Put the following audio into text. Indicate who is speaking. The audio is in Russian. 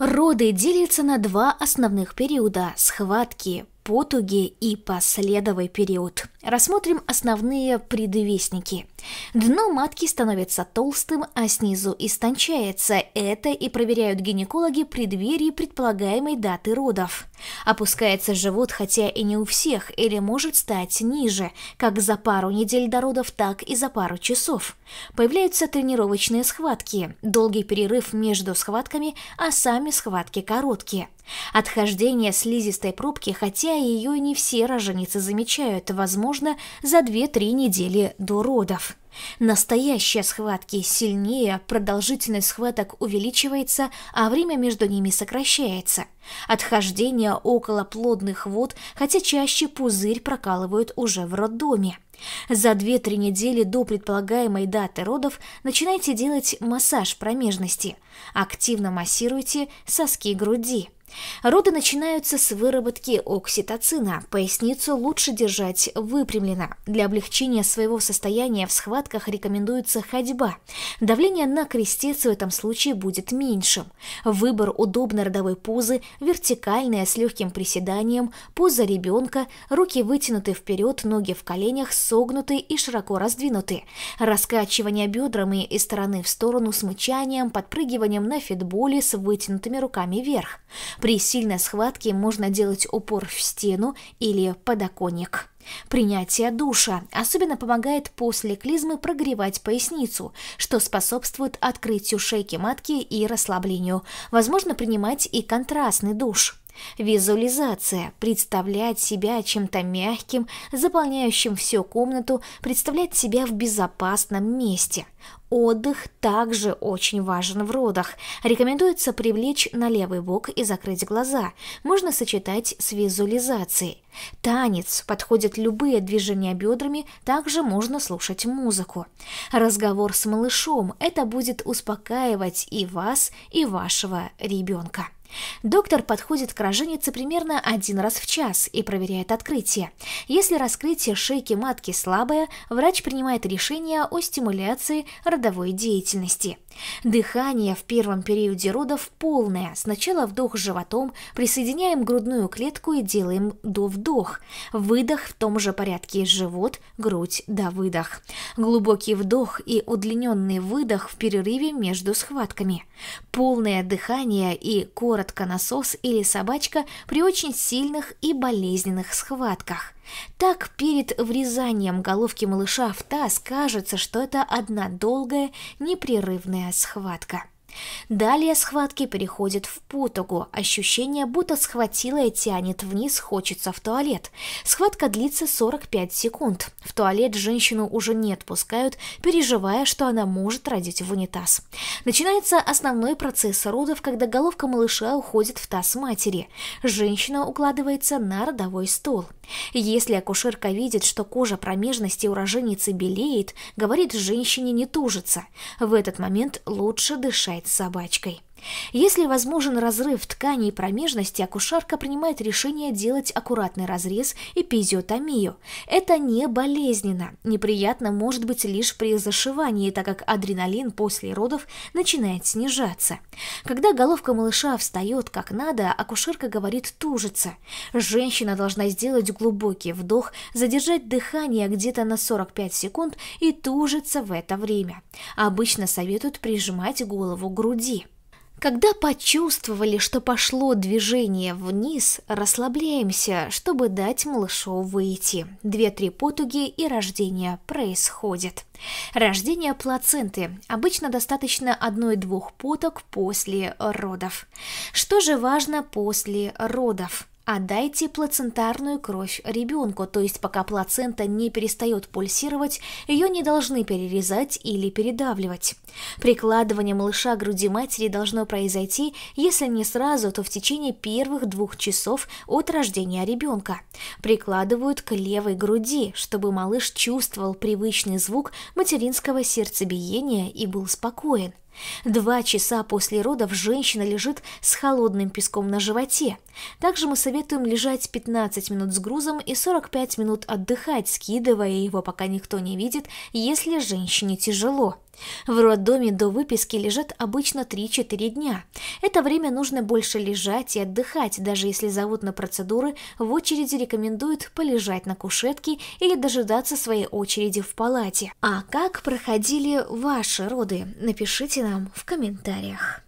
Speaker 1: Роды делятся на два основных периода – схватки потуги и последовый период. Рассмотрим основные предвестники. Дно матки становится толстым, а снизу истончается. Это и проверяют гинекологи преддверии предполагаемой даты родов. Опускается живот, хотя и не у всех, или может стать ниже, как за пару недель до родов, так и за пару часов. Появляются тренировочные схватки, долгий перерыв между схватками, а сами схватки короткие. Отхождение слизистой пробки, хотя хотя ее не все роженицы замечают, возможно, за 2-3 недели до родов. Настоящие схватки сильнее, продолжительность схваток увеличивается, а время между ними сокращается. Отхождение около плодных вод, хотя чаще пузырь прокалывают уже в роддоме. За 2-3 недели до предполагаемой даты родов начинайте делать массаж промежности. Активно массируйте соски груди. Роды начинаются с выработки окситоцина. Поясницу лучше держать выпрямленно. Для облегчения своего состояния в схватках рекомендуется ходьба. Давление на крестец в этом случае будет меньшим. Выбор удобной родовой позы, вертикальная с легким приседанием, поза ребенка, руки вытянуты вперед, ноги в коленях согнуты и широко раздвинуты. Раскачивание бедрами из стороны в сторону с мычанием, подпрыгиванием на фитболе с вытянутыми руками вверх. При сильной схватке можно делать упор в стену или подоконник. Принятие душа особенно помогает после клизмы прогревать поясницу, что способствует открытию шейки матки и расслаблению. Возможно принимать и контрастный душ. Визуализация – представлять себя чем-то мягким, заполняющим всю комнату, представлять себя в безопасном месте. Отдых также очень важен в родах. Рекомендуется привлечь на левый бок и закрыть глаза. Можно сочетать с визуализацией. Танец. Подходят любые движения бедрами. Также можно слушать музыку. Разговор с малышом. Это будет успокаивать и вас, и вашего ребенка. Доктор подходит к роженице примерно один раз в час и проверяет открытие. Если раскрытие шейки матки слабое, врач принимает решение о стимуляции родовой деятельности. Дыхание в первом периоде родов полное. Сначала вдох животом, присоединяем грудную клетку и делаем до вдох. Выдох в том же порядке живот, грудь до выдох. Глубокий вдох и удлиненный выдох в перерыве между схватками. Полное дыхание и коротко коротко насос или собачка при очень сильных и болезненных схватках. Так перед врезанием головки малыша в таз кажется, что это одна долгая, непрерывная схватка. Далее схватки переходят в путагу. Ощущение, будто схватила и тянет вниз, хочется в туалет. Схватка длится 45 секунд. В туалет женщину уже не отпускают, переживая, что она может родить в унитаз. Начинается основной процесс родов, когда головка малыша уходит в таз матери. Женщина укладывается на родовой стол. Если акушерка видит, что кожа промежности у роженицы белеет, говорит женщине не тужится. В этот момент лучше дышать играет с собачкой. Если возможен разрыв тканей промежности, акушерка принимает решение делать аккуратный разрез эпизиотомию. Это не болезненно. Неприятно может быть лишь при зашивании, так как адреналин после родов начинает снижаться. Когда головка малыша встает как надо, акушерка говорит тужиться. Женщина должна сделать глубокий вдох, задержать дыхание где-то на 45 секунд и тужиться в это время. Обычно советуют прижимать голову к груди. Когда почувствовали, что пошло движение вниз, расслабляемся, чтобы дать малышу выйти. Две-три потуги и рождение происходит. Рождение плаценты. Обычно достаточно одной-двух поток после родов. Что же важно после родов? Отдайте а плацентарную кровь ребенку, то есть пока плацента не перестает пульсировать, ее не должны перерезать или передавливать. Прикладывание малыша к груди матери должно произойти, если не сразу, то в течение первых двух часов от рождения ребенка. Прикладывают к левой груди, чтобы малыш чувствовал привычный звук материнского сердцебиения и был спокоен. Два часа после родов женщина лежит с холодным песком на животе. Также мы советуем лежать 15 минут с грузом и 45 минут отдыхать, скидывая его, пока никто не видит, если женщине тяжело. В роддоме до выписки лежат обычно 3-4 дня. Это время нужно больше лежать и отдыхать, даже если зовут на процедуры, в очереди рекомендуют полежать на кушетке или дожидаться своей очереди в палате. А как проходили ваши роды? Напишите нам в комментариях.